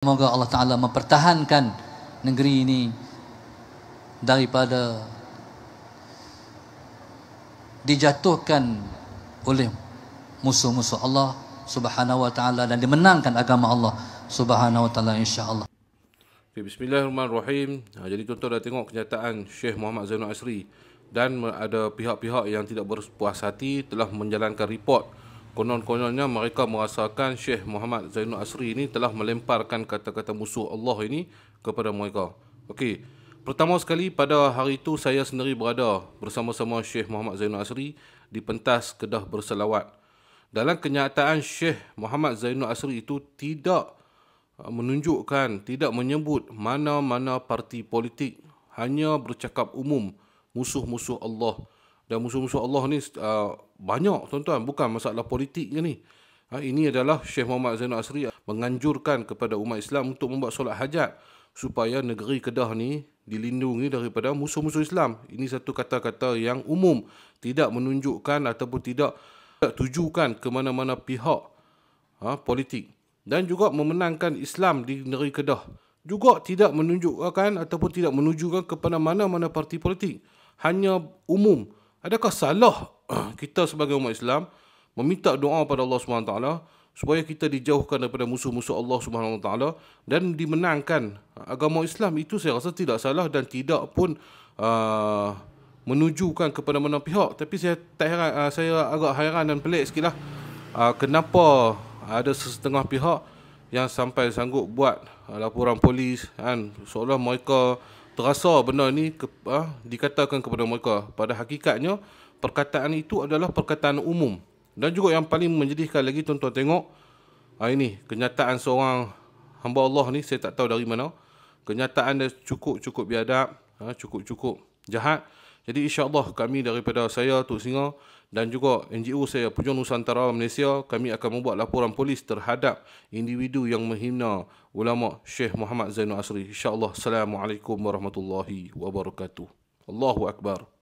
Semoga Allah Ta'ala mempertahankan negeri ini daripada dijatuhkan oleh musuh-musuh Allah Subhanahu Wa Ta'ala dan dimenangkan agama Allah Subhanahu Wa Ta'ala insyaAllah. Okay, Bismillahirrahmanirrahim. Ha, jadi tuan-tuan dah tengok kenyataan Syekh Muhammad Zainul Asri dan ada pihak-pihak yang tidak berpuas hati telah menjalankan report Konon-kononnya mereka merasakan Syekh Muhammad Zainul Asri ini telah melemparkan kata-kata musuh Allah ini kepada mereka. Okey. Pertama sekali pada hari itu saya sendiri berada bersama-sama Syekh Muhammad Zainul Asri di pentas Kedah berselawat. Dalam kenyataan Syekh Muhammad Zainul Asri itu tidak uh, menunjukkan, tidak menyebut mana-mana parti politik hanya bercakap umum musuh-musuh Allah dan musuh-musuh Allah ni uh, banyak tuan-tuan bukan masalah politik je ni ha, ini adalah Syekh Muhammad Zainal Asri menganjurkan kepada umat Islam untuk membuat solat hajat supaya negeri Kedah ni dilindungi daripada musuh-musuh Islam ini satu kata-kata yang umum tidak menunjukkan ataupun tidak tujukan ke mana-mana pihak ha, politik dan juga memenangkan Islam di negeri Kedah juga tidak menunjukkan ataupun tidak menunjukkan kepada mana-mana parti politik hanya umum Adakah salah kita sebagai umat Islam meminta doa pada Allah Subhanahu SWT supaya kita dijauhkan daripada musuh-musuh Allah Subhanahu SWT dan dimenangkan agama Islam itu saya rasa tidak salah dan tidak pun uh, menunjukkan kepada mana pihak tapi saya tak heran, uh, saya agak hairan dan pelik sikit lah, uh, kenapa ada setengah pihak yang sampai sanggup buat uh, laporan polis kan seolah olah mereka terasa benda ni ke, ah, dikatakan kepada mereka. Pada hakikatnya, perkataan itu adalah perkataan umum. Dan juga yang paling menjadikan lagi, tuan-tuan tengok, ah, ini kenyataan seorang hamba Allah ni, saya tak tahu dari mana. Kenyataan dia cukup-cukup biadab, ah, cukup-cukup jahat. Jadi Insya Allah kami daripada saya, Tuk Singa dan juga NGO saya, Pujung Nusantara Malaysia, kami akan membuat laporan polis terhadap individu yang menghina ulama Syekh Muhammad Zainul Asri. InsyaAllah. Assalamualaikum warahmatullahi wabarakatuh. Allahu Akbar.